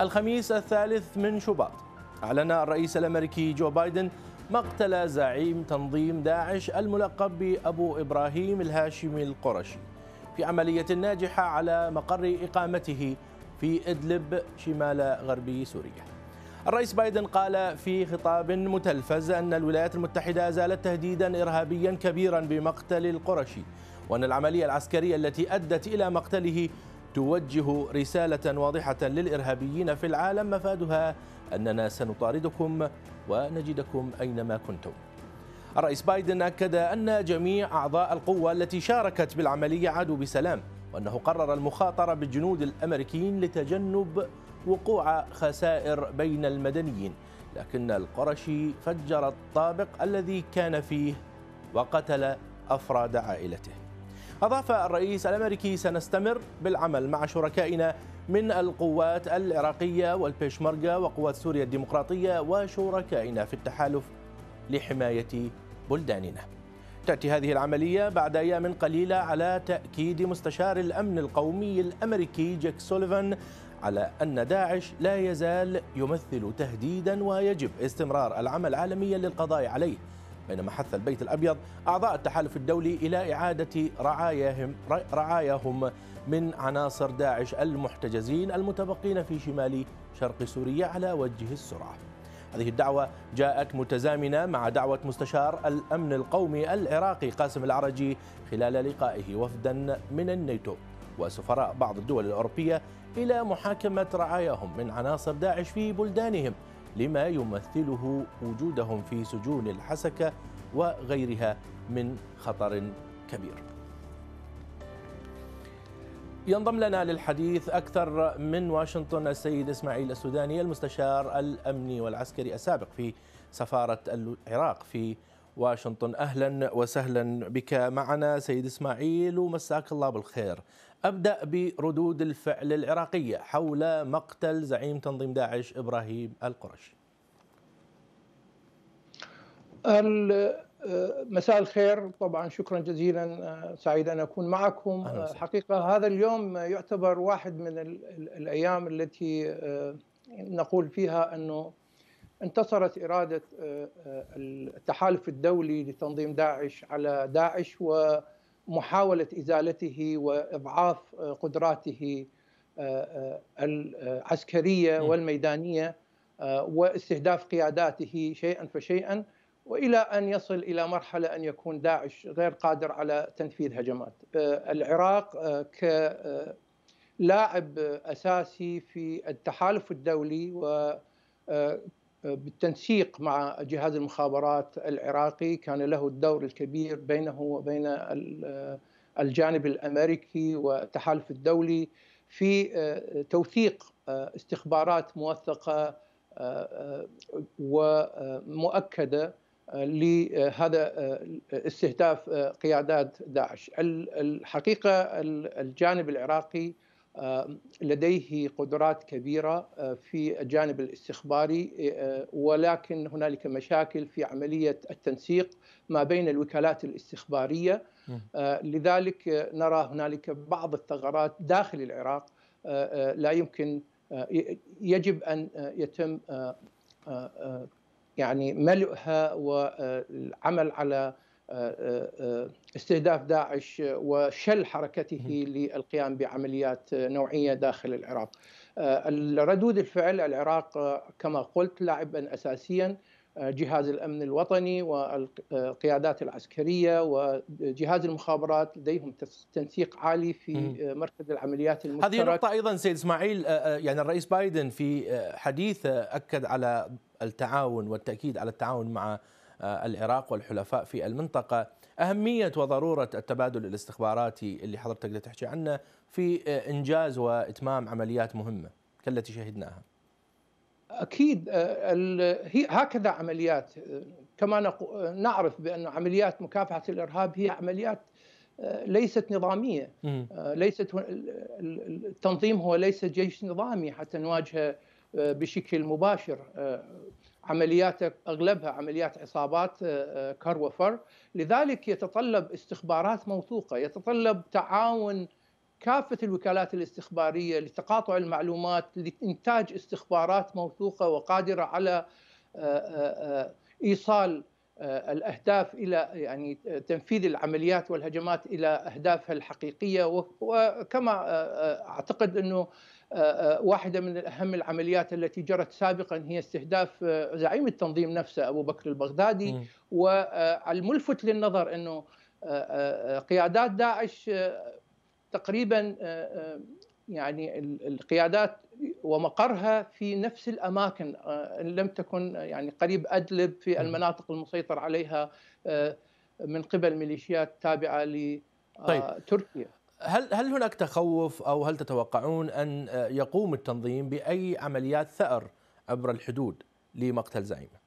الخميس الثالث من شباط أعلن الرئيس الأمريكي جو بايدن مقتل زعيم تنظيم داعش الملقب بأبو إبراهيم الهاشمي القرشي في عملية ناجحة على مقر إقامته في إدلب شمال غربي سوريا الرئيس بايدن قال في خطاب متلفز أن الولايات المتحدة زالت تهديدا إرهابيا كبيرا بمقتل القرشي وأن العملية العسكرية التي أدت إلى مقتله توجه رسالة واضحة للإرهابيين في العالم مفادها أننا سنطاردكم ونجدكم أينما كنتم الرئيس بايدن أكد أن جميع أعضاء القوة التي شاركت بالعملية عادوا بسلام وأنه قرر المخاطرة بالجنود الأمريكيين لتجنب وقوع خسائر بين المدنيين لكن القرشي فجر الطابق الذي كان فيه وقتل أفراد عائلته أضاف الرئيس الأمريكي سنستمر بالعمل مع شركائنا من القوات العراقية والبيشمركة وقوات سوريا الديمقراطية وشركائنا في التحالف لحماية بلداننا تأتي هذه العملية بعد أيام قليلة على تأكيد مستشار الأمن القومي الأمريكي جيك سوليفان على أن داعش لا يزال يمثل تهديدا ويجب استمرار العمل عالميا للقضاء عليه بينما حث البيت الأبيض أعضاء التحالف الدولي إلى إعادة رعاياهم, رعاياهم من عناصر داعش المحتجزين المتبقين في شمال شرق سوريا على وجه السرعة هذه الدعوة جاءت متزامنة مع دعوة مستشار الأمن القومي العراقي قاسم العرجي خلال لقائه وفدا من الناتو وسفراء بعض الدول الأوروبية إلى محاكمة رعاياهم من عناصر داعش في بلدانهم لما يمثله وجودهم في سجون الحسكه وغيرها من خطر كبير. ينضم لنا للحديث أكثر من واشنطن السيد إسماعيل السوداني المستشار الأمني والعسكري السابق في سفارة العراق في واشنطن أهلا وسهلا بك معنا سيد إسماعيل ومساك الله بالخير أبدأ بردود الفعل العراقية حول مقتل زعيم تنظيم داعش إبراهيم القرشي مساء الخير طبعا شكرا جزيلا آه، سعيد أن أكون معكم آه، حقيقة هذا اليوم يعتبر واحد من الأيام التي آه، نقول فيها أنه انتصرت إرادة التحالف الدولي لتنظيم داعش على داعش و محاوله ازالته واضعاف آه، قدراته آه، آه، العسكريه والميدانيه واستهداف قياداته شيئا فشيئا والى ان يصل الى مرحله ان يكون داعش غير قادر على تنفيذ هجمات. العراق كلاعب اساسي في التحالف الدولي و بالتنسيق مع جهاز المخابرات العراقي كان له الدور الكبير بينه وبين الجانب الامريكي والتحالف الدولي في آه، توثيق آه، استخبارات موثقه آه، ومؤكده لهذا استهداف قيادات داعش الحقيقه الجانب العراقي آه، لديه قدرات كبيرة آه، في الجانب الاستخباري آه، ولكن هنالك مشاكل في عملية التنسيق ما بين الوكالات الاستخبارية لذلك نرى هنالك بعض الثغرات داخل العراق لا يمكن يجب أن يتم يعني ملئها والعمل على استهداف داعش وشل حركته للقيام بعمليات نوعيه داخل العراق. آه، ردود الفعل العراق آه، كما قلت لاعبا اساسيا آه، جهاز الامن الوطني والقيادات العسكريه وجهاز المخابرات لديهم تنسيق عالي في مركز العمليات المشترك هذه نقطه ايضا سيد اسماعيل يعني الرئيس بايدن في حديث اكد على التعاون والتاكيد على التعاون مع آه، العراق والحلفاء في المنطقة أهمية وضرورة التبادل الاستخباراتي اللي حضرتك تحكي عنه في آه، إنجاز وإتمام عمليات مهمة كالتي شهدناها أكيد آه، هي هكذا عمليات كما نعرف بأن عمليات مكافحة الإرهاب هي عمليات ليست نظامية ليست التنظيم هو ليس جيش نظامي حتى نواجهه بشكل مباشر عملياته اغلبها عمليات عصابات آه، آه، كر وفر، لذلك يتطلب استخبارات موثوقه، يتطلب تعاون كافه الوكالات الاستخباريه لتقاطع المعلومات، لانتاج استخبارات موثوقه وقادره على آه، ايصال الاهداف الى يعني تنفيذ العمليات والهجمات الى اهدافها الحقيقيه وكما اعتقد انه واحدة من أهم العمليات التي جرت سابقا هي استهداف آه، زعيم التنظيم نفسه أبو بكر البغدادي والملفت آه، للنظر أنه آه، قيادات داعش تقريبا يعني القيادات ومقرها في نفس الاماكن ان لم تكن يعني قريب ادلب في المناطق المسيطر عليها من قبل ميليشيات تابعه لتركيا طيب. هل هل هناك تخوف او هل تتوقعون ان آه، يقوم التنظيم باي عمليات ثأر عبر الحدود لمقتل زعيمه؟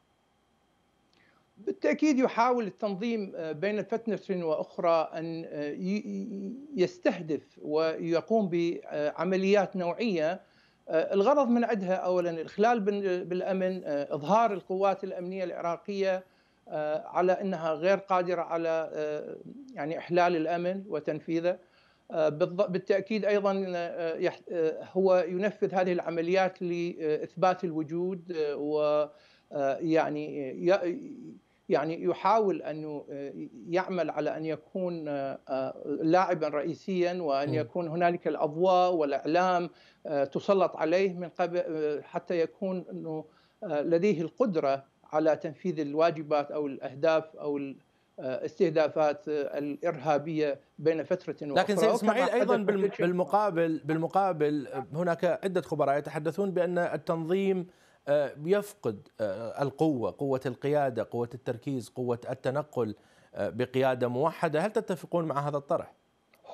بالتاكيد يحاول التنظيم آه، بين فتنه واخرى ان آه، يستهدف ويقوم بعمليات نوعيه الغرض من عدها اولا الاخلال بالامن اظهار القوات الامنيه العراقيه على انها غير قادره على يعني احلال الامن وتنفيذه آه، بالتاكيد ايضا آه، آه، هو ينفذ هذه العمليات لاثبات الوجود و يعني يعني يحاول انه يعمل على ان يكون لاعبا رئيسيا وان يكون هنالك الاضواء والاعلام تسلط عليه من قبل حتى يكون انه لديه القدره على تنفيذ الواجبات او الاهداف او آه، استهدافات آه، الارهابيه بين فتره واخرى لكن سيد اسماعيل ايضا بالمقابل بالمقابل آه، هناك عده خبراء يتحدثون بان التنظيم يفقد القوه، قوه القياده، قوه التركيز، قوه التنقل بقياده موحده، هل تتفقون مع هذا الطرح؟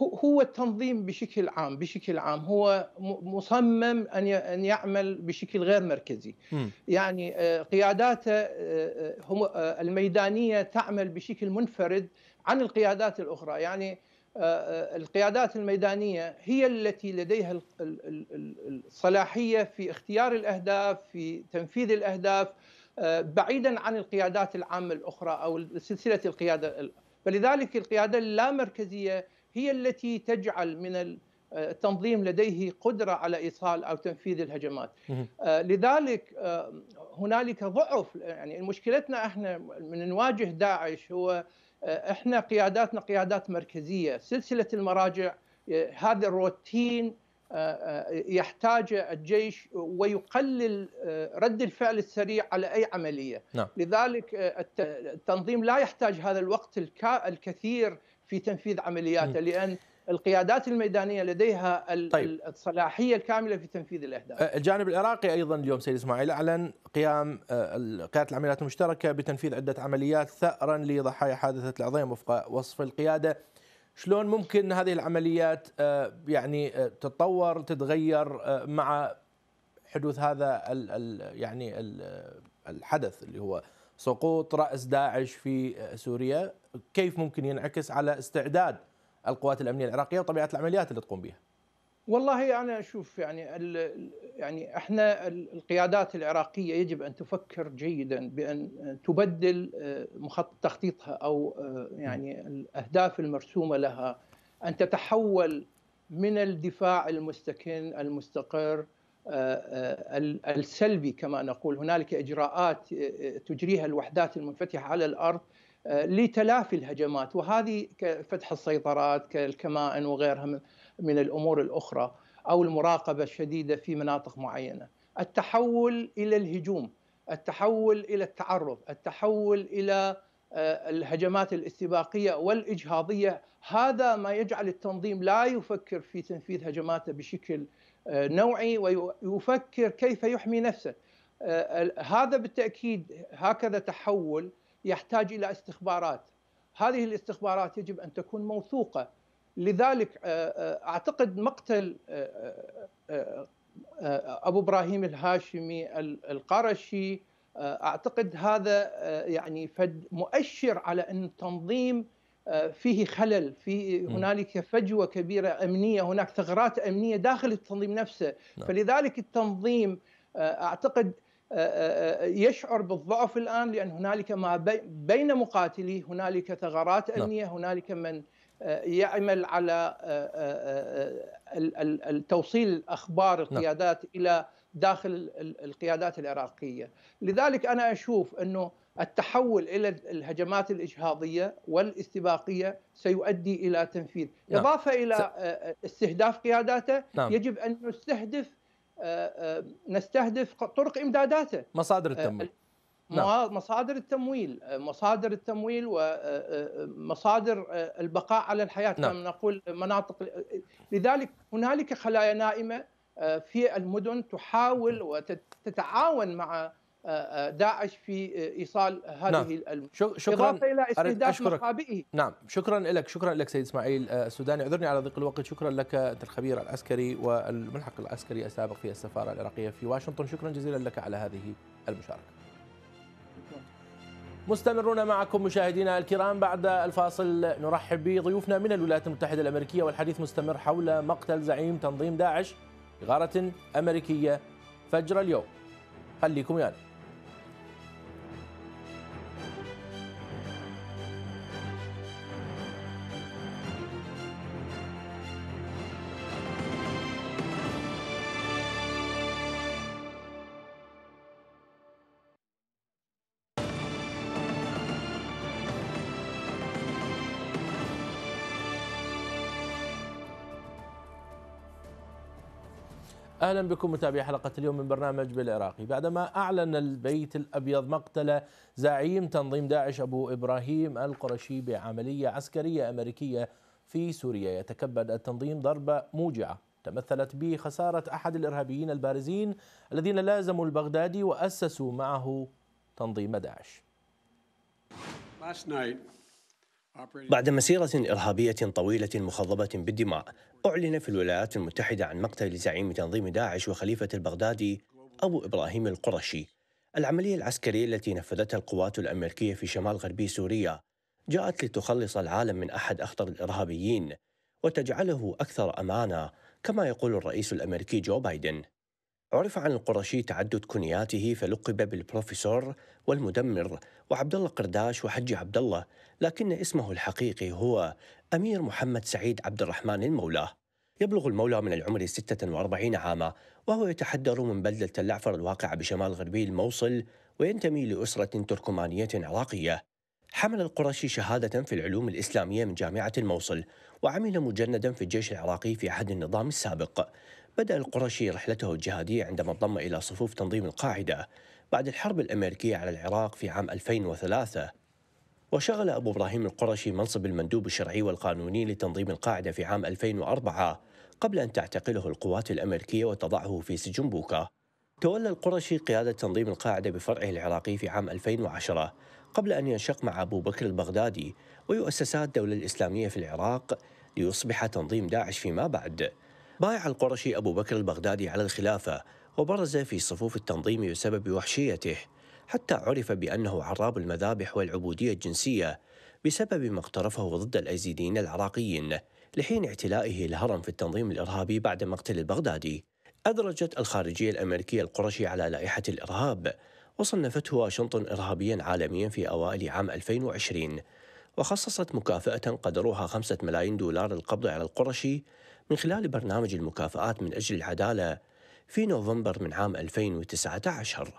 هو التنظيم بشكل عام بشكل عام هو مصمم ان ان يعمل بشكل غير مركزي م. يعني آه، قياداته آه، هم آه، الميدانيه تعمل بشكل منفرد عن القيادات الاخرى يعني القيادات الميدانيه هي التي لديها الصلاحيه في اختيار الاهداف في تنفيذ الاهداف بعيدا عن القيادات العامه الاخرى او سلسله القياده فلذلك القياده اللامركزيه هي التي تجعل من التنظيم آه، لديه قدره على ايصال او تنفيذ الهجمات آه، لذلك آه، هنالك ضعف يعني مشكلتنا احنا من نواجه داعش هو احنا قياداتنا قيادات مركزيه سلسله المراجع هذا الروتين يحتاج الجيش ويقلل رد الفعل السريع على اي عمليه نعم. لذلك التنظيم لا يحتاج هذا الوقت الكثير في تنفيذ عملياته لان القيادات الميدانيه لديها طيب. الصلاحيه الكامله في تنفيذ الاهداف. أه، الجانب العراقي ايضا اليوم سيد اسماعيل اعلن قيام أه، قياده العمليات المشتركه بتنفيذ عده عمليات ثارا لضحايا حادثه العظيم وفق وصف القياده. شلون ممكن هذه العمليات أه، يعني تتطور تتغير مع حدوث هذا يعني الحدث اللي هو سقوط رأس داعش في آه، سوريا كيف ممكن ينعكس على استعداد القوات الأمنية العراقية وطبيعة العمليات اللي تقوم بها والله أنا أشوف يعني يعني إحنا القيادات العراقية يجب أن تفكر جيدا بأن آه، تبدل آه، تخطيطها أو يعني الأهداف المرسومة لها أن تتحول من الدفاع المستكن المستقر آه، آه، السلبي كما نقول هنالك اجراءات آه، تجريها الوحدات المنفتحه على الارض لتلافي الهجمات وهذه كفتح السيطرات كالكمائن وغيرها من الامور الاخرى او المراقبه الشديده في مناطق معينه. التحول الى الهجوم، التحول الى التعرض، التحول الى آه، الهجمات الاستباقيه والاجهاضيه هذا ما يجعل التنظيم لا يفكر في تنفيذ هجماته بشكل آه، نوعي ويفكر كيف يحمي نفسه آه، هذا بالتاكيد هكذا تحول يحتاج الى استخبارات هذه الاستخبارات يجب ان تكون موثوقه لذلك اعتقد مقتل ابو ابراهيم الهاشمي القرشي آه، اعتقد هذا آه، يعني فد مؤشر على ان التنظيم آه، فيه خلل في هنالك فجوه كبيره امنيه هناك ثغرات امنيه داخل التنظيم نفسه نعم. فلذلك التنظيم اعتقد يشعر بالضعف الان لان هنالك ما بين مقاتليه هنالك ثغرات نعم. امنيه هنالك من يعمل على توصيل اخبار نعم. القيادات الى داخل القيادات العراقيه، لذلك انا اشوف انه التحول الى الهجمات الاجهاضيه والاستباقيه سيؤدي الى تنفيذ، نعم. اضافه الى آه، آه، استهداف قياداته نعم. يجب ان نستهدف آه، نستهدف طرق امداداته مصادر التمويل نعم. مصادر التمويل مصادر التمويل ومصادر البقاء على الحياه نعم. كما نقول مناطق لذلك هنالك خلايا نائمه في المدن تحاول نعم. وتتعاون مع آه، آه، داعش في آه، ايصال هذه نعم. المشكله شكرا اضافه الى استهداف مخابئه نعم شكرا لك شكرا لك سيد اسماعيل السوداني اعذرني على ضيق الوقت شكرا لك انت الخبير العسكري والملحق العسكري السابق في السفاره العراقيه في واشنطن شكرا جزيلا لك على هذه المشاركه مستمرون معكم مشاهدينا الكرام بعد الفاصل نرحب بضيوفنا من الولايات المتحده الامريكيه والحديث مستمر حول مقتل زعيم تنظيم داعش غارة أمريكية فجر اليوم خليكم يعني. اهلا بكم متابعي حلقه اليوم من برنامج بالعراقي، بعدما اعلن البيت الابيض مقتل زعيم تنظيم داعش ابو ابراهيم القرشي بعمليه عسكريه امريكيه في سوريا، يتكبد التنظيم ضربه موجعه تمثلت بخساره احد الارهابيين البارزين الذين لازموا البغدادي واسسوا معه تنظيم داعش. Last night بعد مسيرة إرهابية طويلة مخضبة بالدماء أعلن في الولايات المتحدة عن مقتل زعيم تنظيم داعش وخليفة البغدادي أبو إبراهيم القرشي العملية العسكرية التي نفذتها القوات الأمريكية في شمال غربي سوريا جاءت لتخلص العالم من أحد أخطر الإرهابيين وتجعله أكثر أمانة كما يقول الرئيس الأمريكي جو بايدن عرف عن القرشي تعدد كنياته فلقب بالبروفيسور والمدمر وعبد الله قرداش وحجي عبد الله لكن اسمه الحقيقي هو أمير محمد سعيد عبد الرحمن المولاه يبلغ المولى من العمر 46 عاما وهو يتحدر من بلدة اللعفر الواقعة بشمال غربي الموصل وينتمي لأسرة تركمانية عراقية حمل القرشي شهادة في العلوم الإسلامية من جامعة الموصل وعمل مجندا في الجيش العراقي في عهد النظام السابق بدأ القرشي رحلته الجهادية عندما انضم إلى صفوف تنظيم القاعدة بعد الحرب الأمريكية على العراق في عام 2003 وشغل أبو إبراهيم القرشي منصب المندوب الشرعي والقانوني لتنظيم القاعدة في عام 2004 قبل أن تعتقله القوات الأمريكية وتضعه في سجن بوكا تولى القرشي قيادة تنظيم القاعدة بفرعه العراقي في عام 2010 قبل أن ينشق مع أبو بكر البغدادي ويؤسسات الدولة الإسلامية في العراق ليصبح تنظيم داعش فيما بعد بايع القرشي أبو بكر البغدادي على الخلافة وبرز في صفوف التنظيم بسبب وحشيته حتى عرف بأنه عراب المذابح والعبودية الجنسية بسبب ما اقترفه ضد الأيزيديين العراقيين لحين اعتلائه الهرم في التنظيم الإرهابي بعد مقتل البغدادي أدرجت الخارجية الأمريكية القرشي على لائحة الإرهاب وصنفته واشنطن إرهابيا عالميا في أوائل عام 2020 وخصصت مكافأة قدرها خمسة ملايين دولار للقبض على القرشي من خلال برنامج المكافآت من أجل العدالة في نوفمبر من عام 2019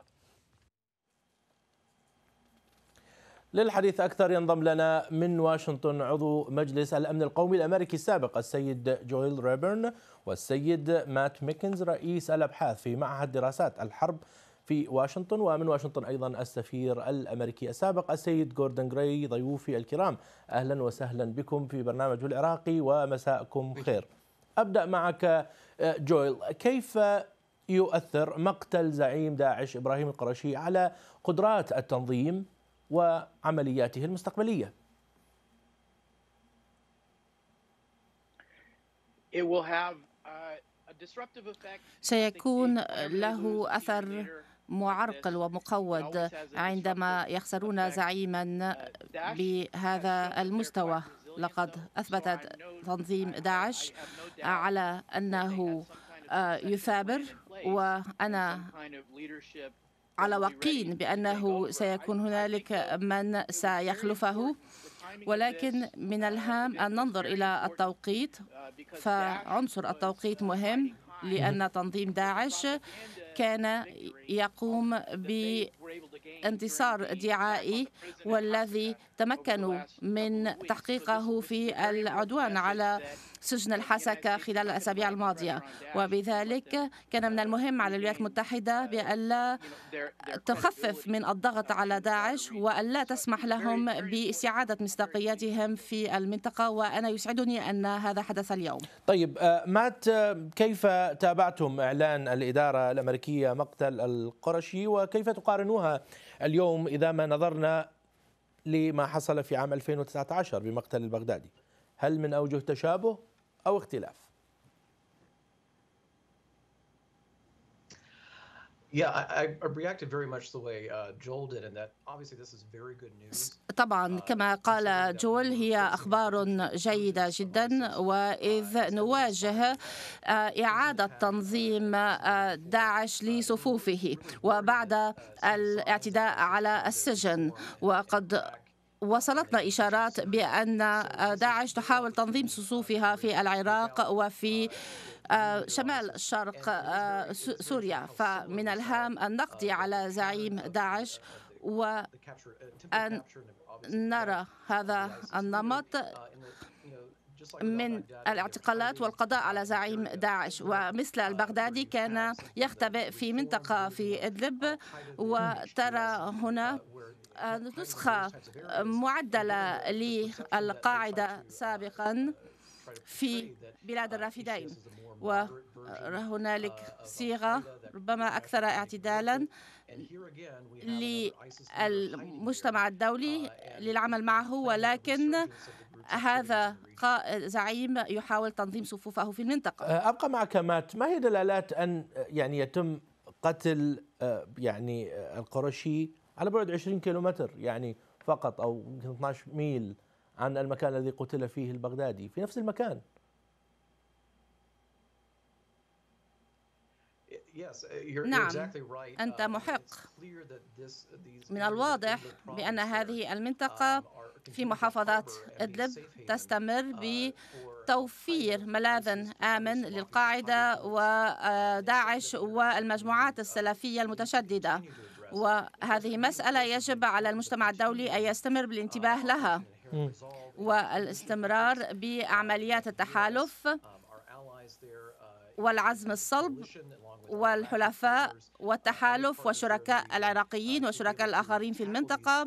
للحديث أكثر ينضم لنا من واشنطن عضو مجلس الأمن القومي الأمريكي السابق السيد جويل ريبرن والسيد مات ميكنز رئيس الأبحاث في معهد دراسات الحرب في واشنطن ومن واشنطن أيضا السفير الأمريكي السابق السيد جوردن جراي ضيوفي الكرام أهلا وسهلا بكم في برنامج العراقي ومساءكم خير أبدأ معك آه، جويل كيف يؤثر مقتل زعيم داعش ابراهيم القرشي على قدرات التنظيم وعملياته المستقبليه. Uh, سيكون له اثر معرقل ومقود عندما يخسرون زعيما uh, بهذا المستوى لقد اثبت تنظيم داعش على انه آه، يثابر وأنا على وقين بأنه سيكون هنالك من سيخلفه ولكن من الهام أن ننظر إلى التوقيت فعنصر التوقيت مهم لأن تنظيم داعش كان يقوم بانتصار دعائي والذي تمكنوا من تحقيقه في العدوان على سجن الحسكة خلال الأسابيع الماضية وبذلك كان من المهم على الولايات المتحدة بألا تخفف من الضغط على داعش وألا تسمح لهم باستعادة مصداقيتهم في المنطقة وأنا يسعدني أن هذا حدث اليوم طيب آه، مات آه، كيف تابعتم إعلان الإدارة الأمريكية مقتل القرشي وكيف تقارنوها اليوم إذا ما نظرنا لما حصل في عام 2019 بمقتل البغدادي هل من أوجه تشابه أو اختلاف طبعا كما قال جول هي أخبار جيدة جدا uh, وإذ نواجه آه، إعادة تنظيم آه، داعش uh, لصفوفه وبعد uh, الاعتداء على السجن وقد وصلتنا إشارات بأن آه، داعش تحاول تنظيم صفوفها في العراق وفي آه، شمال شرق آه، سوريا فمن الهام أن نقضي على زعيم داعش وأن نرى هذا النمط من الاعتقالات والقضاء على زعيم داعش ومثل البغدادي كان يختبئ في منطقة في إدلب وترى هنا آه، نسخة آه، معدلة للقاعدة سابقا في بلاد الرافدين وهنالك صيغة ربما أكثر اعتدالا للمجتمع الدولي للعمل معه ولكن هذا زعيم يحاول تنظيم صفوفه في المنطقة آه، أبقى معك مات ما هي دلالات أن يعني يتم قتل يعني القرشي على بعد 20 كيلومتر يعني فقط أو يمكن 12 ميل عن المكان الذي قتل فيه البغدادي في نفس المكان نعم أنت uh, محق من الواضح بأن هذه um, المنطقة في محافظة uh, إدلب تستمر بتوفير uh, ملاذ آمن للقاعدة وداعش والمجموعات السلفية المتشددة وهذه مسألة يجب على المجتمع الدولي أن يستمر بالانتباه لها والاستمرار بعمليات التحالف والعزم الصلب والحلفاء والتحالف وشركاء العراقيين وشركاء الآخرين في المنطقة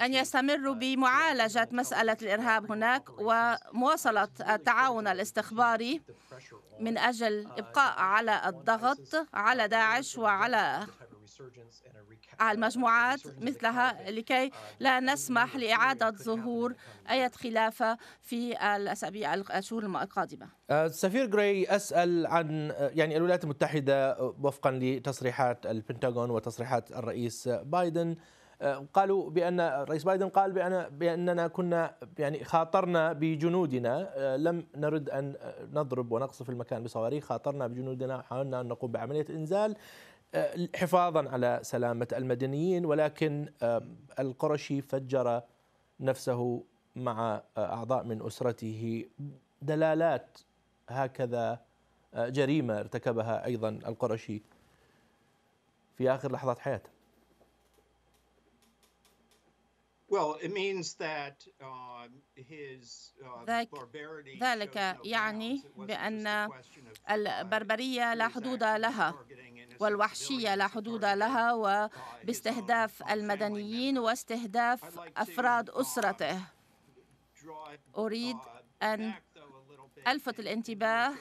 أن يستمروا بمعالجة مسألة الإرهاب هناك ومواصلة التعاون الاستخباري من أجل إبقاء على الضغط على داعش وعلى على المجموعات مثلها لكي uh, لا نسمح لإعادة ظهور أي خلافة في الأسابيع الشهور القادمة السفير uh, غراي أسأل عن uh، يعني الولايات المتحدة وفقا لتصريحات البنتاغون وتصريحات الرئيس بايدن قالوا بان الرئيس بايدن قال بان باننا كنا يعني خاطرنا بجنودنا لم نرد ان نضرب ونقصف المكان بصواريخ خاطرنا بجنودنا حاولنا ان نقوم بعمليه انزال حفاظا على سلامة المدنيين ولكن القرشي فجر نفسه مع أعضاء من أسرته دلالات هكذا جريمة ارتكبها أيضا القرشي في آخر لحظات حياته Well, it means that, uh, his, uh, ذلك يعني بأن البربرية لا حدود لها والوحشية لا حدود لها وباستهداف المدنيين واستهداف أفراد uh, أسرته أريد uh, أن ألفت الانتباه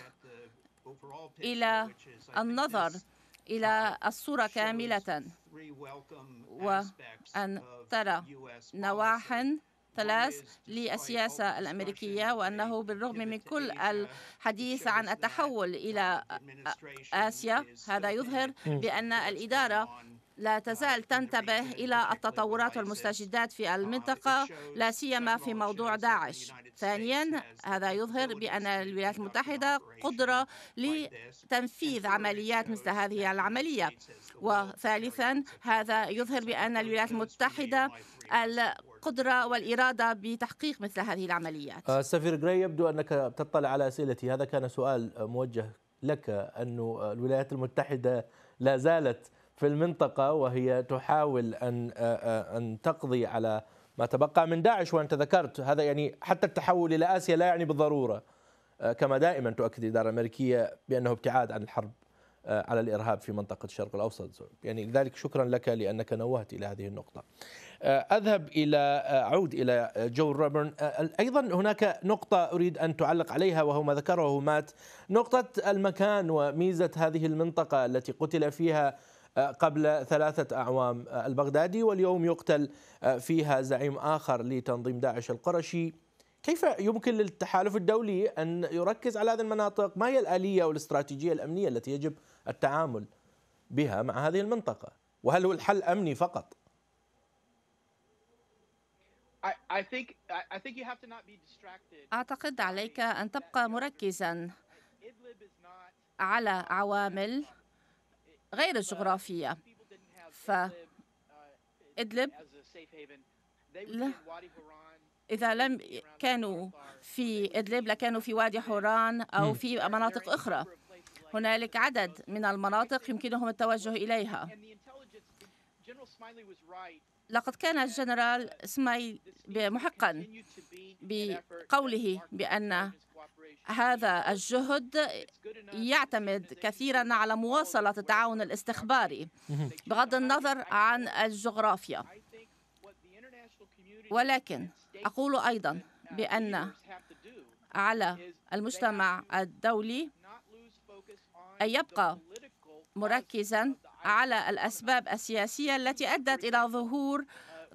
إلى النظر إلى الصورة كاملة وأن ترى نواحٍ ثلاث للسياسة الأمريكية وأنه بالرغم من كل الحديث عن التحول إلى آسيا هذا يظهر بأن الإدارة لا تزال تنتبه إلى التطورات والمستجدات في المنطقة لا سيما في موضوع داعش ثانيا هذا يظهر بأن الولايات المتحدة قدرة لتنفيذ عمليات مثل هذه العملية وثالثا هذا يظهر بأن الولايات المتحدة القدرة والإرادة بتحقيق مثل هذه العمليات آه، سفير غراي يبدو أنك تطلع على أسئلتي هذا كان سؤال موجه لك أن الولايات المتحدة لا زالت في المنطقة وهي تحاول أن آه، آه، أن تقضي على ما تبقى من داعش وانت ذكرت هذا يعني حتى التحول الى اسيا لا يعني بالضروره آه، كما دائما تؤكد الاداره الامريكيه بانه ابتعاد عن الحرب آه، على الارهاب في منطقه الشرق الاوسط يعني لذلك شكرا لك لانك نوهت الى هذه النقطه آه، اذهب الى اعود الى جو روبرن ايضا هناك نقطه اريد ان تعلق عليها وهو ما ذكره مات نقطه المكان وميزه هذه المنطقه التي قتل فيها آه، قبل ثلاثة أعوام آه، البغدادي واليوم يقتل آه، فيها زعيم آخر لتنظيم داعش القرشي كيف يمكن للتحالف الدولي أن يركز على هذه المناطق ما هي الآلية والاستراتيجية الأمنية التي يجب التعامل بها مع هذه المنطقة وهل هو الحل أمني فقط؟ أعتقد عليك أن تبقى مركزا على عوامل غير الجغرافية فإدلب إذا لم كانوا في إدلب لكانوا في وادي حوران أو في مناطق أخرى هنالك عدد من المناطق يمكنهم التوجه إليها لقد كان الجنرال سمايل محقا بقوله بأن هذا الجهد يعتمد كثيرا على مواصلة التعاون الاستخباري بغض النظر عن الجغرافيا ولكن أقول أيضا بأن على المجتمع الدولي أن يبقى مركزا على الأسباب السياسية التي أدت إلى ظهور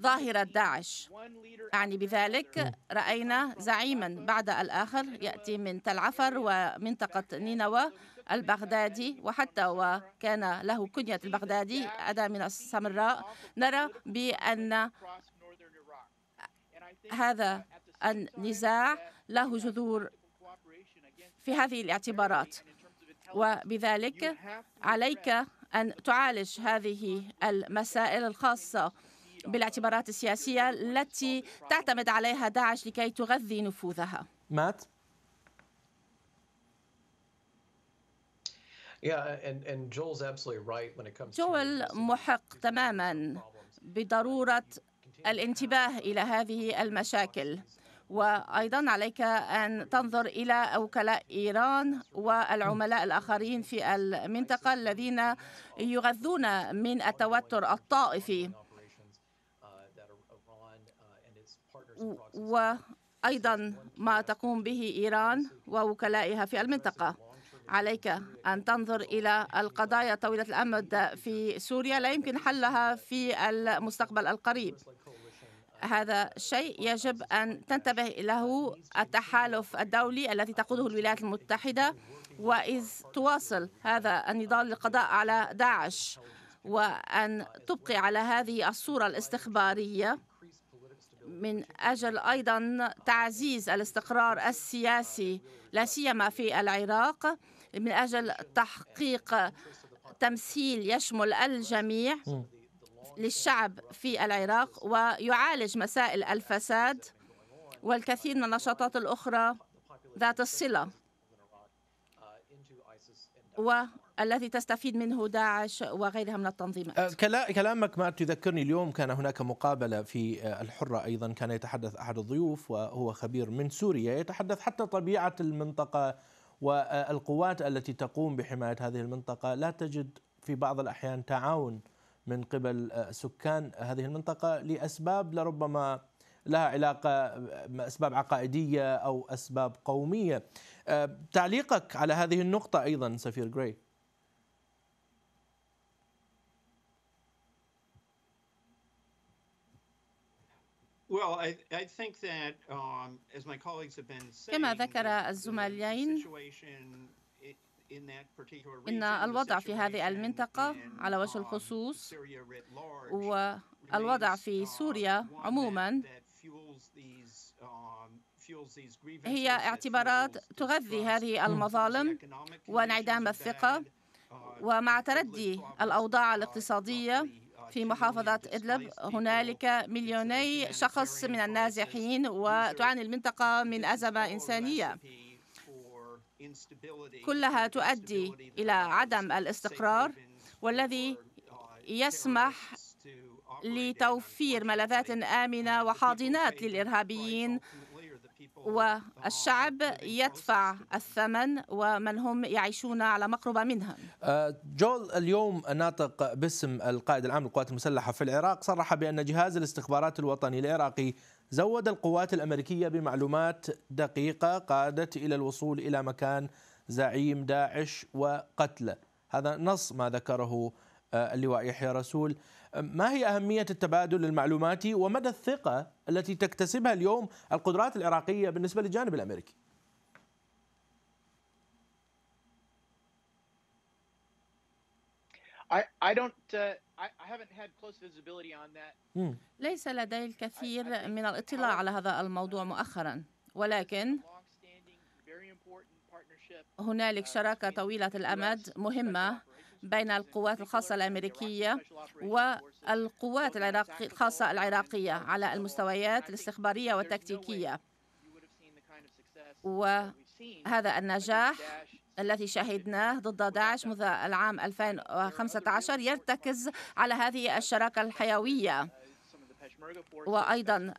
ظاهرة داعش أعني بذلك رأينا زعيما بعد الآخر يأتي من تل عفر ومنطقة نينوى البغدادي وحتى وكان له كنية البغدادي أدا من السمراء نرى بأن هذا النزاع له جذور في هذه الاعتبارات وبذلك عليك أن تعالج هذه المسائل الخاصة بالاعتبارات السياسية التي تعتمد عليها داعش لكي تغذي نفوذها مات جول محق تماما بضرورة الانتباه إلى هذه المشاكل وأيضا عليك أن تنظر إلى وكلاء إيران والعملاء الآخرين في المنطقة الذين يغذون من التوتر الطائفي وأيضا ما تقوم به إيران ووكلائها في المنطقة عليك أن تنظر إلى القضايا طويلة الأمد في سوريا لا يمكن حلها في المستقبل القريب هذا شيء يجب أن تنتبه له التحالف الدولي الذي تقوده الولايات المتحدة وإذ تواصل هذا النضال للقضاء على داعش وأن تبقي على هذه الصورة الاستخبارية من أجل أيضا تعزيز الاستقرار السياسي لا سيما في العراق من أجل تحقيق تمثيل يشمل الجميع للشعب في العراق ويعالج مسائل الفساد والكثير من النشاطات الأخرى ذات الصلة الذي تستفيد منه داعش وغيرها من التنظيمات أه، كلامك ما تذكرني اليوم كان هناك مقابلة في أه، الحرة أيضا كان يتحدث أحد الضيوف وهو خبير من سوريا يتحدث حتى طبيعة المنطقة والقوات أه، التي تقوم بحماية هذه المنطقة لا تجد في بعض الأحيان تعاون من قبل سكان هذه المنطقة لأسباب لربما لها علاقة أسباب عقائدية أو أسباب قومية تعليقك على هذه النقطة أيضا سفير جراي Um, كما ذكر الزملاءين إن الوضع في هذه المنطقة على وجه um, الخصوص والوضع في um, سوريا عموما هي اعتبارات تغذي هذه المظالم وانعدام الثقة uh, ومع تردي الأوضاع الاقتصادية في محافظة إدلب هنالك مليوني شخص من النازحين وتعاني المنطقة من أزمة إنسانية كلها تؤدي إلى عدم الاستقرار والذي يسمح لتوفير ملاذات آمنة وحاضنات للإرهابيين والشعب يدفع الثمن ومن هم يعيشون على مقربة منها أه، جول اليوم ناطق باسم القائد العام للقوات المسلحة في العراق صرح بأن جهاز الاستخبارات الوطني العراقي زود القوات الأمريكية بمعلومات دقيقة قادت إلى الوصول إلى مكان زعيم داعش وقتله هذا نص ما ذكره أه، اللواء يحيى رسول ما هي أهمية التبادل المعلوماتي ومدى الثقة التي تكتسبها اليوم القدرات العراقية بالنسبة للجانب الأمريكي I, I don't uh... Hmm. ليس لدي الكثير من الاطلاع على هذا الموضوع مؤخرا ولكن هنالك uh, شراكه طويله الامد مهمه بين القوات الخاصة الأمريكية والقوات العراقي الخاصة العراقية على المستويات الاستخبارية والتكتيكية وهذا النجاح الذي شهدناه ضد داعش منذ العام 2015 يرتكز على هذه الشراكة الحيوية وأيضا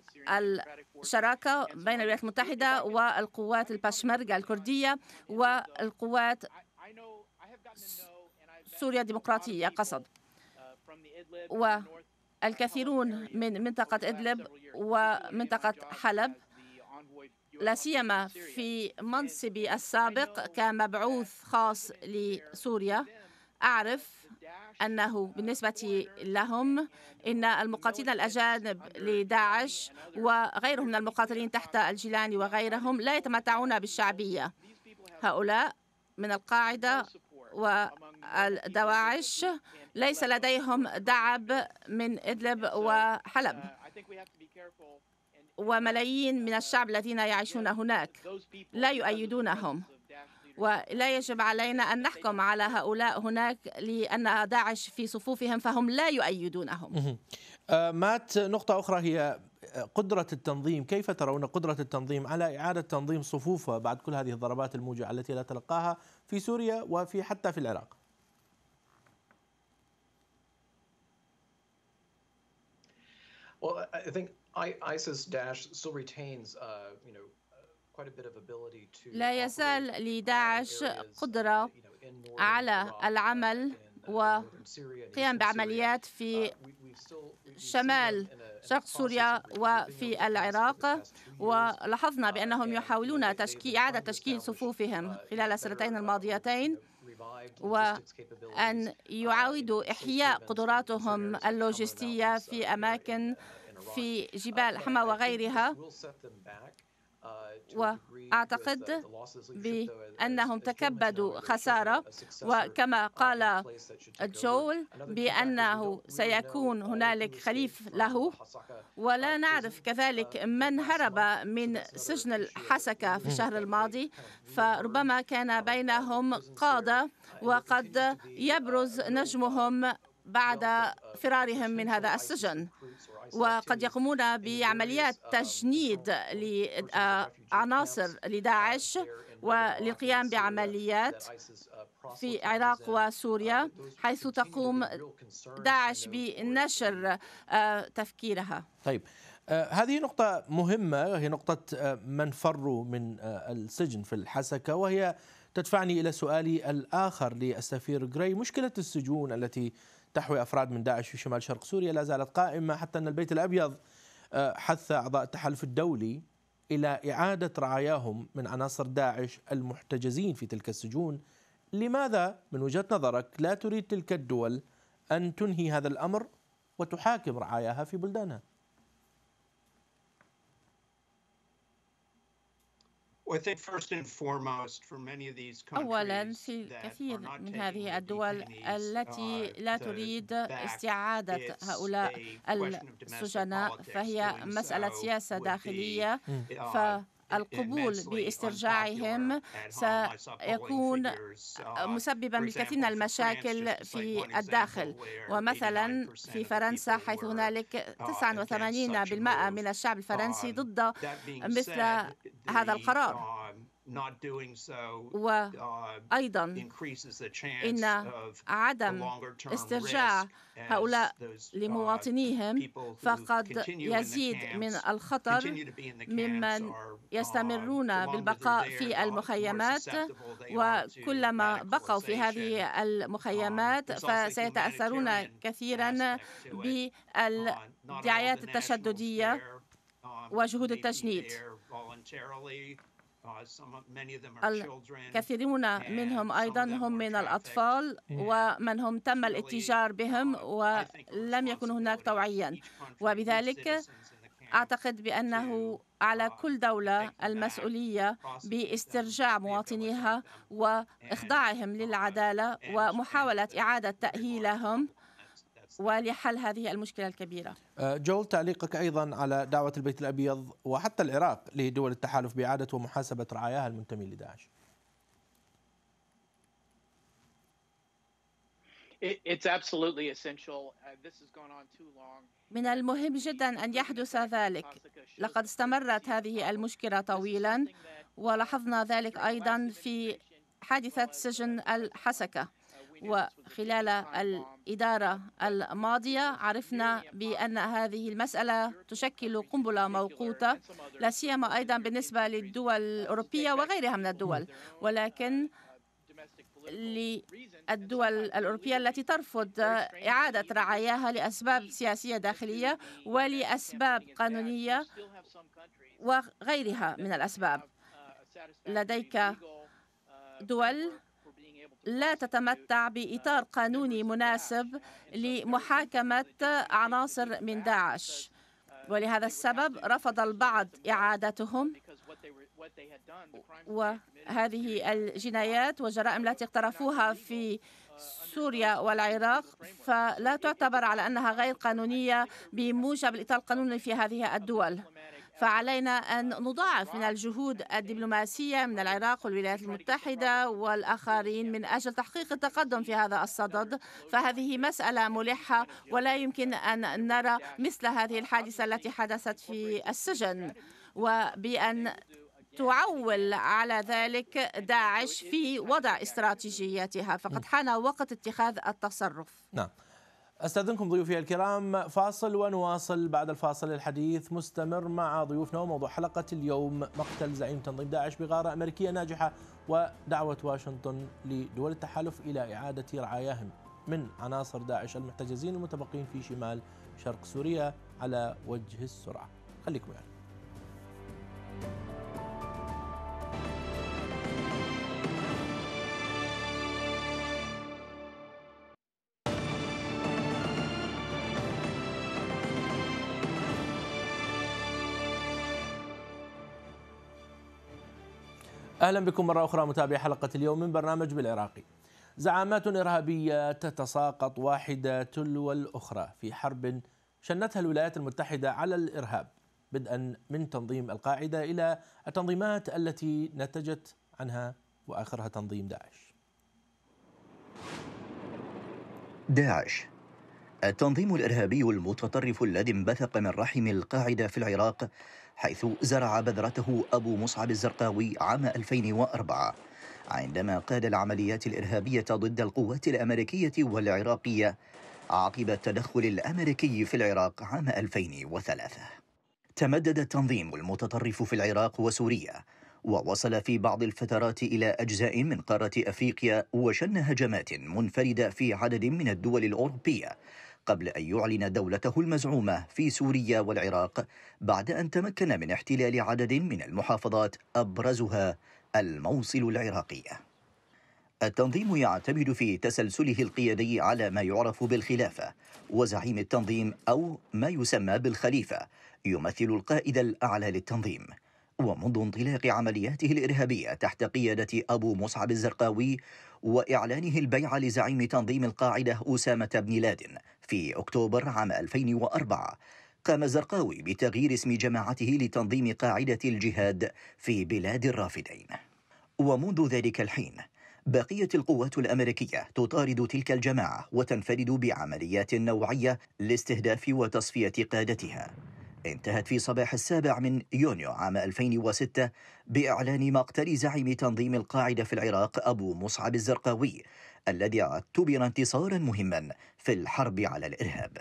الشراكة بين الولايات المتحدة والقوات البشمركة الكردية والقوات سوريا الديمقراطية قصد والكثيرون من منطقة إدلب ومنطقة حلب لا سيما في منصبي السابق كمبعوث خاص لسوريا أعرف أنه بالنسبة لهم إن المقاتلين الأجانب لداعش وغيرهم من المقاتلين تحت الجيلاني وغيرهم لا يتمتعون بالشعبية هؤلاء من القاعدة الدواعش ليس لديهم دعب من إدلب وحلب وملايين من الشعب الذين يعيشون هناك لا يؤيدونهم ولا يجب علينا أن نحكم على هؤلاء هناك لأن داعش في صفوفهم فهم لا يؤيدونهم آه، مات نقطة أخرى هي آه، قدرة التنظيم كيف ترون قدرة التنظيم على إعادة تنظيم صفوفه بعد كل هذه الضربات الموجعة التي لا تلقاها في سوريا وفي حتى في العراق Well, I think ISIS Daesh still retains, uh, you know, لا يزال لداعش قدرة على uh, العمل وقيام بعمليات في uh, شمال شرق سوريا وفي العراق ولاحظنا uh, بأنهم يحاولون تشكيل إعادة تشكيل صفوفهم خلال السنتين الماضيتين وأن uh, يعاودوا إحياء قدراتهم اللوجستية في أماكن في جبال uh, حما وغيرها آه، واعتقد بانهم تكبدوا خساره وكما uh, قال جول بانه سيكون هنالك خليف له uh, ولا نعرف uh, كذلك من هرب من سجن الحسكه في الشهر الماضي فربما كان بينهم قاده وقد يبرز نجمهم بعد فرارهم من هذا السجن وقد يقومون بعمليات تجنيد لعناصر لداعش وللقيام بعمليات في العراق وسوريا حيث تقوم داعش بنشر آه، تفكيرها طيب آه، هذه نقطة مهمة هي نقطة آه، من فروا من السجن في الحسكة وهي تدفعني إلى سؤالي الآخر للسفير غراي مشكلة السجون التي تحوي أفراد من داعش في شمال شرق سوريا لا زالت قائمة حتى أن البيت الأبيض آه، حث أعضاء التحالف الدولي إلى إعادة رعاياهم من عناصر داعش المحتجزين في تلك السجون لماذا من وجهة نظرك لا تريد تلك الدول أن تنهي هذا الأمر وتحاكم رعاياها في بلدانها أولا في كثير من هذه الدول التي لا تريد استعادة هؤلاء السجناء فهي مسألة سياسة داخلية mm. uh, ف القبول باسترجاعهم سيكون uh, مسببا للكثير من المشاكل في الداخل ومثلا في فرنسا حيث uh, هنالك 89% من الشعب الفرنسي um, ضد مثل هذا القرار um, وأيضا uh, إن عدم استرجاع هؤلاء uh, لمواطنيهم فقد يزيد من الخطر ممن uh, يستمرون بالبقاء في المخيمات وكلما بقوا في هذه المخيمات um, فسيتأثرون كثيرا بالدعايات التشددية um, وجهود التجنيد Uh, الكثيرون منهم أيضا هم من الأطفال ومن هم تم الاتجار uh, بهم ولم يكن هناك توعيا وبذلك أعتقد بأنه uh, على كل دولة المسؤولية باسترجاع مواطنيها وإخضاعهم للعدالة ومحاولة إعادة تأهيلهم ولحل هذه المشكله الكبيره. أه، جول تعليقك ايضا على دعوه البيت الابيض وحتى العراق لدول التحالف باعاده ومحاسبه رعاياها المنتمين لداعش. Uh, من المهم جدا ان يحدث ذلك لقد استمرت هذه المشكله طويلا ولاحظنا ذلك ايضا في حادثه سجن الحسكه وخلال الإدارة الماضية عرفنا بأن هذه المسألة تشكل قنبلة موقوتة لا سيما أيضا بالنسبة للدول الأوروبية وغيرها من الدول ولكن للدول الأوروبية التي ترفض إعادة رعاياها لأسباب سياسية داخلية ولأسباب قانونية وغيرها من الأسباب لديك دول لا تتمتع بإطار قانوني مناسب لمحاكمة عناصر من داعش ولهذا السبب رفض البعض إعادتهم وهذه الجنايات والجرائم التي اقترفوها في سوريا والعراق فلا تعتبر على أنها غير قانونية بموجب الإطار القانوني في هذه الدول فعلينا أن نضاعف من الجهود الدبلوماسية من العراق والولايات المتحدة والآخرين من أجل تحقيق التقدم في هذا الصدد فهذه مسألة ملحة ولا يمكن أن نرى مثل هذه الحادثة التي حدثت في السجن وبأن تعول على ذلك داعش في وضع استراتيجيتها فقد حان وقت اتخاذ التصرف نعم استاذنكم ضيوفي الكرام فاصل ونواصل بعد الفاصل الحديث مستمر مع ضيوفنا وموضوع حلقه اليوم مقتل زعيم تنظيم داعش بغاره امريكيه ناجحه ودعوه واشنطن لدول التحالف الى اعاده رعاياهم من عناصر داعش المحتجزين المتبقين في شمال شرق سوريا على وجه السرعه. خليكم معنا. يعني. اهلا بكم مره اخرى متابعي حلقه اليوم من برنامج بالعراقي. زعامات ارهابيه تتساقط واحده تلو الاخرى في حرب شنتها الولايات المتحده على الارهاب بدءا من تنظيم القاعده الى التنظيمات التي نتجت عنها واخرها تنظيم داعش. داعش التنظيم الارهابي المتطرف الذي انبثق من رحم القاعده في العراق حيث زرع بذرته أبو مصعب الزرقاوي عام 2004 عندما قاد العمليات الإرهابية ضد القوات الأمريكية والعراقية عقب التدخل الأمريكي في العراق عام 2003 تمدد التنظيم المتطرف في العراق وسوريا ووصل في بعض الفترات إلى أجزاء من قارة أفريقيا وشن هجمات منفردة في عدد من الدول الأوروبية قبل أن يعلن دولته المزعومة في سوريا والعراق بعد أن تمكن من احتلال عدد من المحافظات أبرزها الموصل العراقية التنظيم يعتمد في تسلسله القيادي على ما يعرف بالخلافة وزعيم التنظيم أو ما يسمى بالخليفة يمثل القائد الأعلى للتنظيم ومنذ انطلاق عملياته الإرهابية تحت قيادة أبو مصعب الزرقاوي وإعلانه البيعة لزعيم تنظيم القاعدة أسامة بن لادن في أكتوبر عام 2004 قام الزرقاوي بتغيير اسم جماعته لتنظيم قاعدة الجهاد في بلاد الرافدين ومنذ ذلك الحين بقيت القوات الأمريكية تطارد تلك الجماعة وتنفرد بعمليات نوعية لاستهداف وتصفية قادتها انتهت في صباح السابع من يونيو عام 2006 بإعلان مقتل زعيم تنظيم القاعدة في العراق أبو مصعب الزرقاوي الذي اعتبر انتصارا مهما في الحرب على الارهاب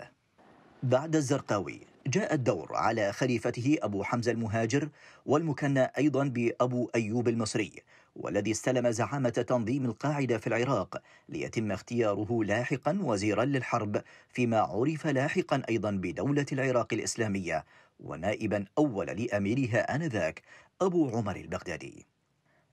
بعد الزرقاوي جاء الدور على خليفته ابو حمزه المهاجر والمكنى ايضا بابو ايوب المصري والذي استلم زعامه تنظيم القاعده في العراق ليتم اختياره لاحقا وزيرا للحرب فيما عرف لاحقا ايضا بدوله العراق الاسلاميه ونائبا اول لاميرها انذاك ابو عمر البغدادي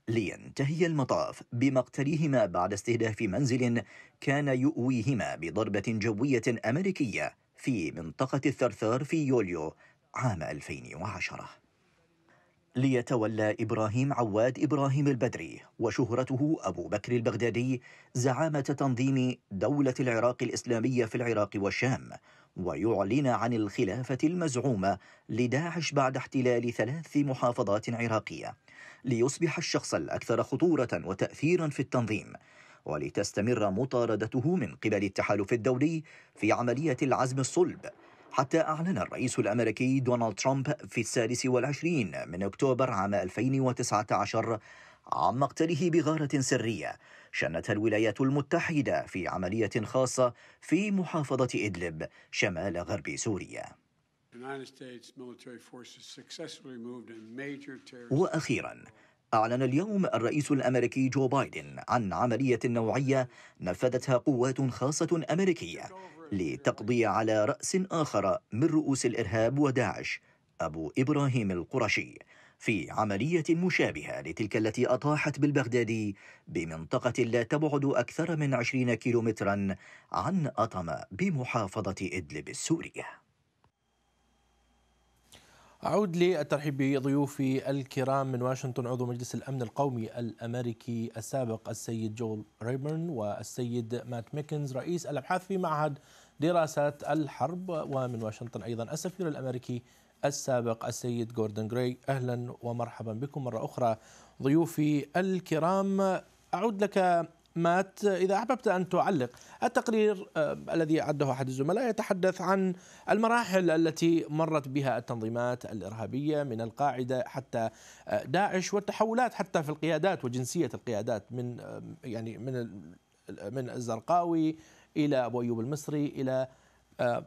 لينتهي المطاف بمقتلهما بعد استهداف منزل كان يؤويهما بضربة جوية أمريكية في منطقة الثرثار في يوليو عام 2010 ليتولى إبراهيم عواد إبراهيم البدري وشهرته أبو بكر البغدادي زعامة تنظيم دولة العراق الإسلامية في العراق والشام ويعلن عن الخلافة المزعومة لداعش بعد احتلال ثلاث محافظات عراقية ليصبح الشخص الأكثر خطورة وتأثيرا في التنظيم ولتستمر مطاردته من قبل التحالف الدولي في عملية العزم الصلب حتى أعلن الرئيس الأمريكي دونالد ترامب في السادس والعشرين من أكتوبر عام 2019 عن مقتله بغارة سرية شنت الولايات المتحدة في عملية خاصة في محافظة إدلب شمال غرب سوريا وأخيرا أعلن اليوم الرئيس الأمريكي جو بايدن عن عملية نوعية نفذتها قوات خاصة أمريكية لتقضي على رأس آخر من رؤوس الإرهاب وداعش أبو إبراهيم القرشي في عملية مشابهة لتلك التي أطاحت بالبغدادي بمنطقة لا تبعد أكثر من 20 كيلومترا عن أطمة بمحافظة إدلب السورية أعود للترحيب بضيوفي الكرام من واشنطن عضو مجلس الأمن القومي الأمريكي السابق السيد جول ريبرن والسيد مات ميكنز رئيس الأبحاث في معهد دراسات الحرب ومن واشنطن أيضا السفير الأمريكي السابق السيد جوردن جراي أهلا ومرحبا بكم مرة أخرى ضيوفي الكرام أعود لك مات إذا أحببت أن تعلق التقرير آه، الذي أعده أحد الزملاء يتحدث عن المراحل التي مرت بها التنظيمات الإرهابية من القاعدة حتى آه، داعش والتحولات حتى في القيادات وجنسية القيادات من يعني من من الزرقاوي إلى أبو أيوب المصري إلى آه،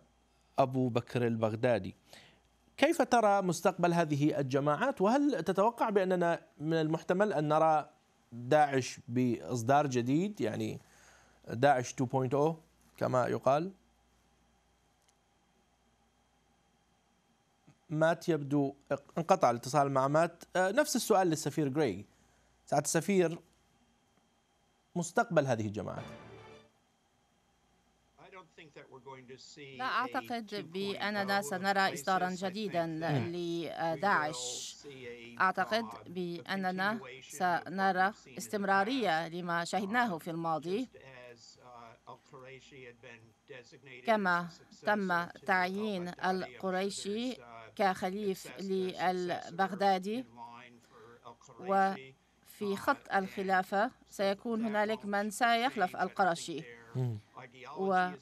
أبو بكر البغدادي كيف ترى مستقبل هذه الجماعات وهل تتوقع باننا من المحتمل ان نرى داعش باصدار جديد يعني داعش 2.0 كما يقال مات يبدو انقطع الاتصال مع مات آه، نفس السؤال للسفير جراي سعادة السفير مستقبل هذه الجماعات لا أعتقد بأننا سنرى إصدارا جديدا mm. لداعش أعتقد بأننا سنرى استمرارية لما uh, شهدناه في الماضي uh, كما تم تعيين القريشي uh, كخليف للبغدادي وفي خط الخلافة سيكون هنالك من سيخلف القرشي Uh, ولا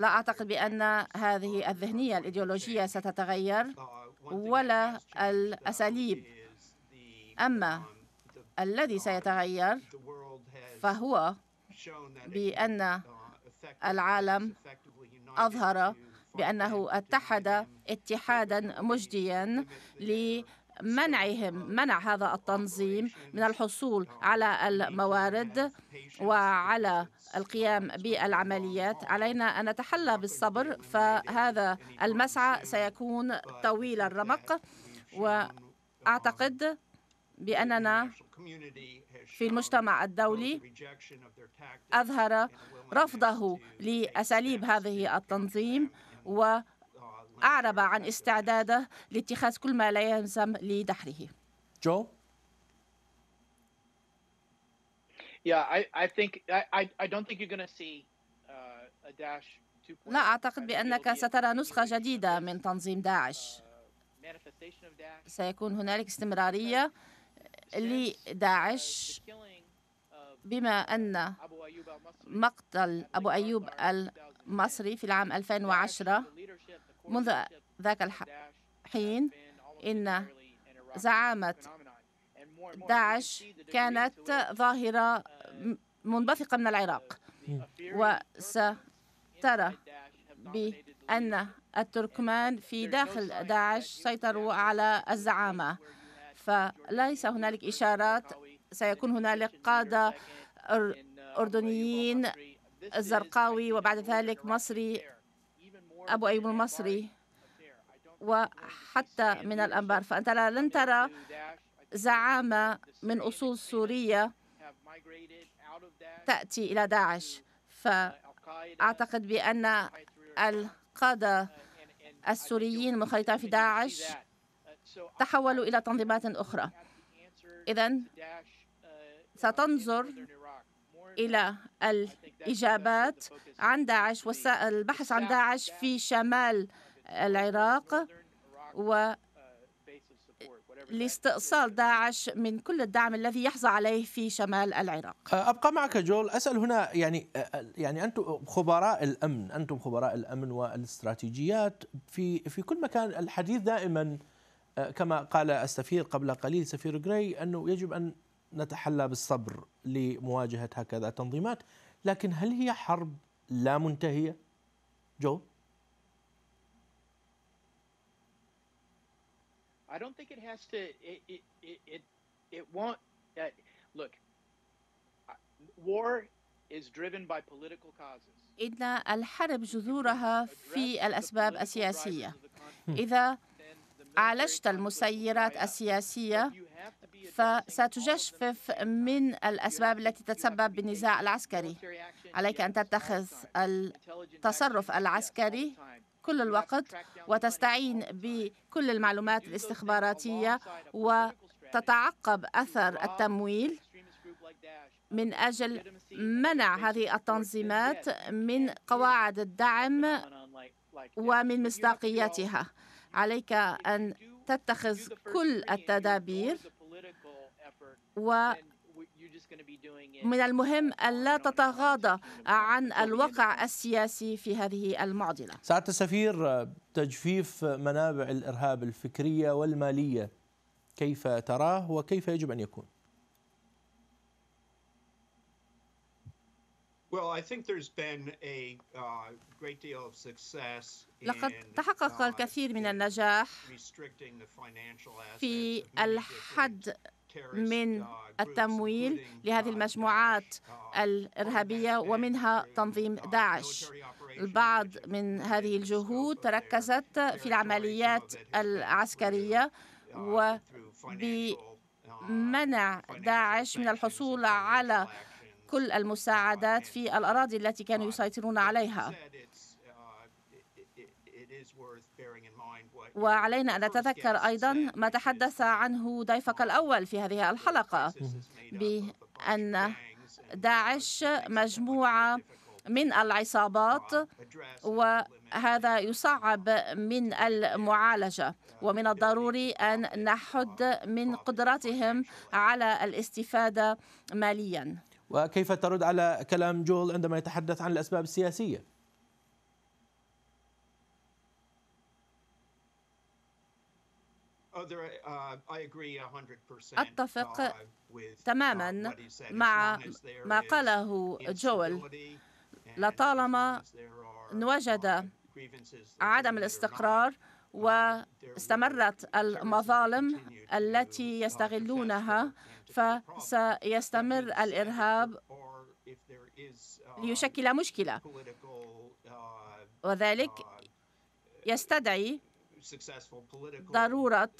um, أعتقد um, بأن هذه الذهنية الإيديولوجية ستتغير ولا الأساليب أما الذي سيتغير فهو بأن العالم أظهر بأنه اتحد اتحادا مجديا ل منعهم منع هذا التنظيم من الحصول على الموارد وعلى القيام بالعمليات علينا أن نتحلى بالصبر فهذا المسعى سيكون طويل الرمق وأعتقد بأننا في المجتمع الدولي أظهر رفضه لأساليب هذه التنظيم و أعرب عن استعداده لاتخاذ كل ما لا يلزم لدحره جو لا أعتقد بأنك سترى نسخة جديدة من تنظيم داعش uh, سيكون هنالك استمرارية لداعش بما أن مقتل أبو أيوب المصري في العام 2010 منذ ذاك الحين إن زعامة داعش كانت ظاهرة منبثقة من العراق وسترى بأن التركمان في داخل داعش سيطروا على الزعامة فليس هنالك إشارات سيكون هنالك قادة أردنيين الزرقاوي وبعد ذلك مصري أبو أيوب المصري وحتى من الأنبار فأنت لن ترى زعامة من أصول سورية تأتي إلى داعش فأعتقد بأن القادة السوريين المنخرطين في داعش تحولوا إلى تنظيمات أخرى إذا ستنظر إلى الإجابات عن داعش والبحث عن داعش في شمال العراق و لاستئصال داعش من كل الدعم الذي يحظى عليه في شمال العراق. أه، ابقى معك جول، اسال هنا يعني أه، أه، يعني انتم خبراء الامن، انتم خبراء الامن والاستراتيجيات في في كل مكان الحديث دائما كما قال السفير قبل قليل سفير جراي انه يجب ان نتحلى بالصبر لمواجهة هكذا تنظيمات لكن هل هي حرب لا منتهية جو؟ I don't think it has to. It it it it, won't. Uh, look, war is driven by political causes. إن الحرب جذورها في الأسباب السياسية. Hmm. إذا عالجت المسيرات السياسية فستجشف من الأسباب التي تتسبب بالنزاع العسكري عليك أن تتخذ التصرف العسكري كل الوقت وتستعين بكل المعلومات الاستخباراتية وتتعقب أثر التمويل من أجل منع هذه التنظيمات من قواعد الدعم ومن مصداقيتها عليك أن تتخذ كل التدابير و من المهم uh, ألا تتغاضى عن الواقع السياسي في هذه المعضلة سعادة السفير آه، تجفيف منابع الإرهاب الفكرية والمالية كيف تراه وكيف يجب أن يكون؟ uh, لقد تحقق uh, الكثير من النجاح في الحد من uh, التمويل uh, لهذه المجموعات uh, الإرهابية ومنها تنظيم داعش البعض من هذه الجهود تركزت في العمليات العسكرية وبمنع داعش من الحصول على كل المساعدات في الأراضي التي كانوا يسيطرون عليها وعلينا أن نتذكر أيضا ما تحدث عنه ضيفك الأول في هذه الحلقة بأن داعش مجموعة من العصابات وهذا يصعب من المعالجة ومن الضروري أن نحد من قدرتهم على الاستفادة ماليا وكيف ترد على كلام جول عندما يتحدث عن الأسباب السياسية؟ Uh, أتفق uh, uh, تماما مع ما قاله جول لطالما وجد عدم الاستقرار واستمرت المظالم التي يستغلونها فسيستمر الإرهاب ليشكل مشكلة وذلك يستدعي ضروره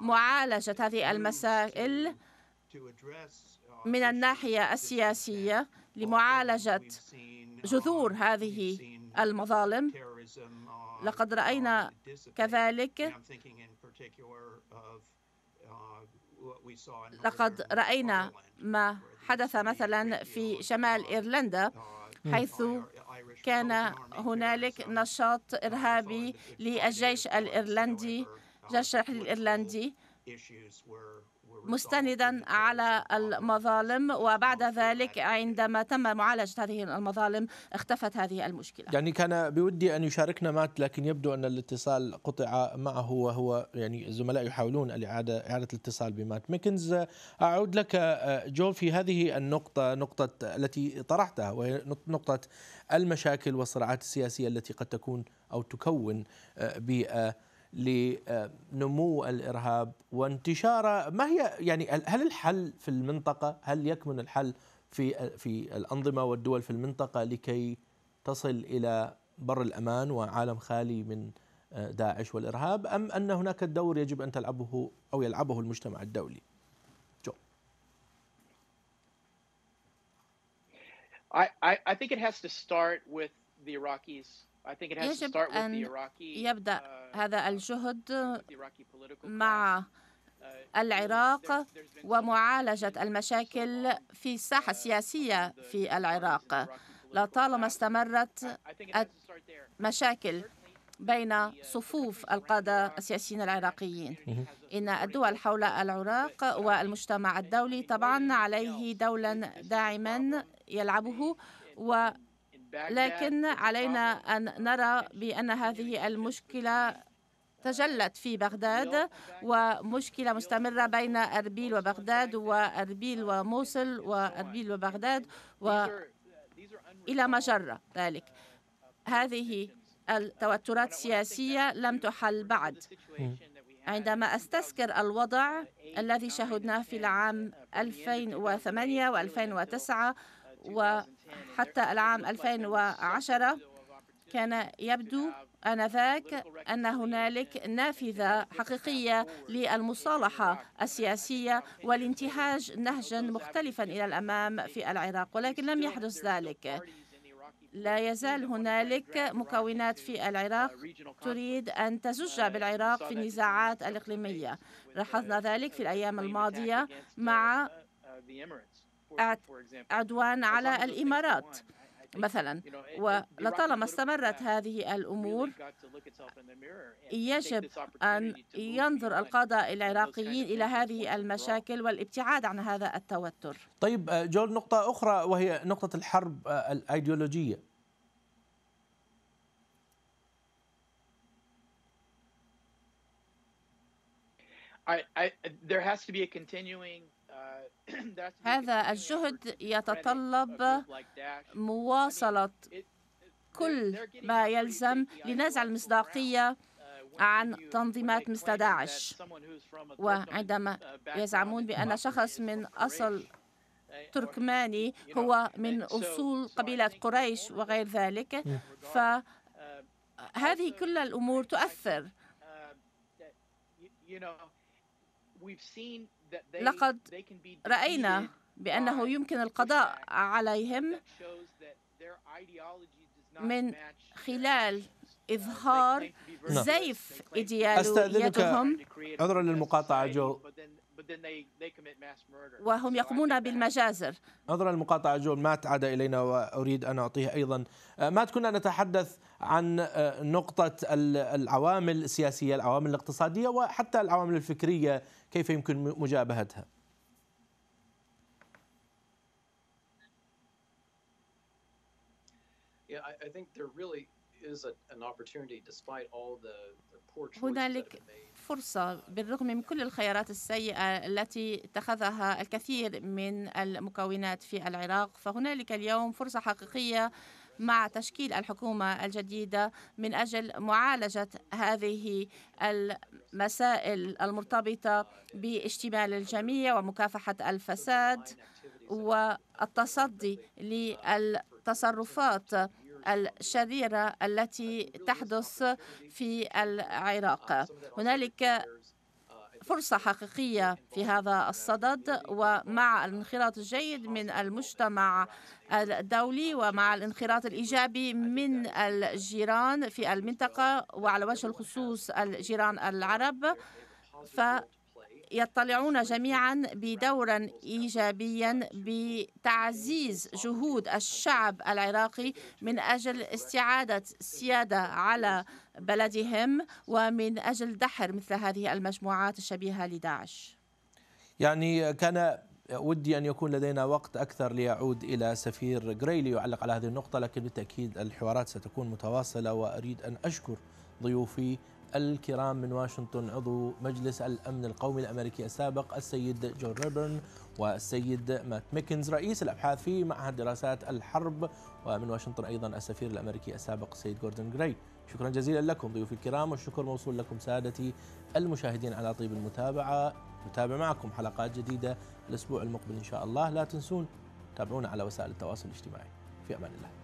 معالجه هذه المسائل uh, من الناحيه السياسيه uh, لمعالجه uh, جذور هذه المظالم لقد راينا كذلك لقد راينا ما حدث مثلا في شمال ايرلندا حيث كان هنالك نشاط إرهابي للجيش الإيرلندي جيش الإيرلندي مستندا على المظالم وبعد ذلك عندما تم معالجة هذه المظالم اختفت هذه المشكلة يعني كان بودي أن يشاركنا مات لكن يبدو أن الاتصال قطع معه وهو يعني الزملاء يحاولون الإعادة إعادة الاتصال بمات ميكنز أعود لك جو في هذه النقطة نقطة التي طرحتها وهي نقطة المشاكل والصراعات السياسية التي قد تكون أو تكون آه، بيئة آه، لنمو الارهاب وانتشاره ما هي يعني هل الحل في المنطقه هل يكمن الحل في في الانظمه والدول في المنطقه لكي تصل الى بر الامان وعالم خالي من آه، داعش والارهاب ام ان هناك الدور يجب ان تلعبه او يلعبه المجتمع الدولي جو I, I, I think it has to start with the Iraqis يجب أن يبدأ uh, هذا uh, الجهد مع uh, العراق ومعالجة المشاكل في الساحة السياسية في العراق لطالما استمرت المشاكل بين صفوف القادة السياسيين العراقيين إن الدول حول العراق والمجتمع الدولي طبعا عليه دولا داعما يلعبه و لكن علينا أن نرى بأن هذه المشكلة تجلت في بغداد ومشكلة مستمرة بين أربيل وبغداد وأربيل وموصل وأربيل وبغداد وإلى مجرة ذلك uh, هذه uh, التوترات السياسية لم تحل بعد عندما أستذكر الوضع الذي شهدناه في العام 2008 uh, و2009 حتى العام 2010 كان يبدو آنذاك أن هنالك نافذة حقيقية للمصالحة السياسية والانتهاج نهجا مختلفا إلى الأمام في العراق ولكن لم يحدث ذلك لا يزال هنالك مكونات في العراق تريد أن تزج بالعراق في النزاعات الإقليمية لاحظنا ذلك في الأيام الماضية مع عدوان على الإمارات مثلا ولطالما استمرت هذه الامور يجب ان ينظر القاده العراقيين الى هذه المشاكل والابتعاد عن هذا التوتر. طيب آه، جول نقطه اخرى وهي نقطه الحرب آه، الايديولوجيه. I, I, there has to be a continuing Uh, هذا الجهد يتطلب مواصلة كل ما يلزم لنزع المصداقية uh, عن تنظيمات مثل داعش وعندما uh, يزعمون بأن شخص من أصل تركماني هو من أصول قبيلة قريش وغير ذلك فهذه كل الأمور تؤثر لقد رأينا بأنه يمكن القضاء عليهم من خلال uh, إظهار نعم. زيف إيديالوجيتهم عذرا للمقاطعة جو وهم يقومون بالمجازر عذرا المقاطعة جول مات عاد إلينا وأريد أن أعطيه أيضا آه، مات كنا نتحدث عن آه، نقطة العوامل السياسية العوامل الاقتصادية وحتى العوامل الفكرية كيف يمكن مجابهتها هنالك فرصة بالرغم من كل الخيارات السيئة التي اتخذها الكثير من المكونات في العراق فهنالك اليوم فرصة حقيقية مع تشكيل الحكومة الجديدة من أجل معالجة هذه المسائل المرتبطة باشتمال الجميع ومكافحة الفساد والتصدي للتصرفات الشريرة التي تحدث في العراق هنالك فرصة حقيقية في هذا الصدد ومع الانخراط الجيد من المجتمع الدولي ومع الانخراط الإيجابي من الجيران في المنطقة وعلى وجه الخصوص الجيران العرب ف يطلعون جميعا بدورا إيجابيا بتعزيز جهود الشعب العراقي من أجل استعادة سيادة على بلدهم ومن أجل دحر مثل هذه المجموعات الشبيهة لداعش يعني كان ودي أن يكون لدينا وقت أكثر ليعود إلى سفير جريلي يعلق على هذه النقطة لكن بالتأكيد الحوارات ستكون متواصلة وأريد أن أشكر ضيوفي الكرام من واشنطن عضو مجلس الأمن القومي الأمريكي السابق السيد جون ريبرن والسيد مات ميكنز رئيس الأبحاث في معهد دراسات الحرب ومن واشنطن أيضا السفير الأمريكي السابق السيد جوردن غراي شكرا جزيلا لكم ضيوفي الكرام والشكر موصول لكم سادتي المشاهدين على طيب المتابعة نتابع معكم حلقات جديدة الأسبوع المقبل إن شاء الله لا تنسون تابعونا على وسائل التواصل الاجتماعي في أمان الله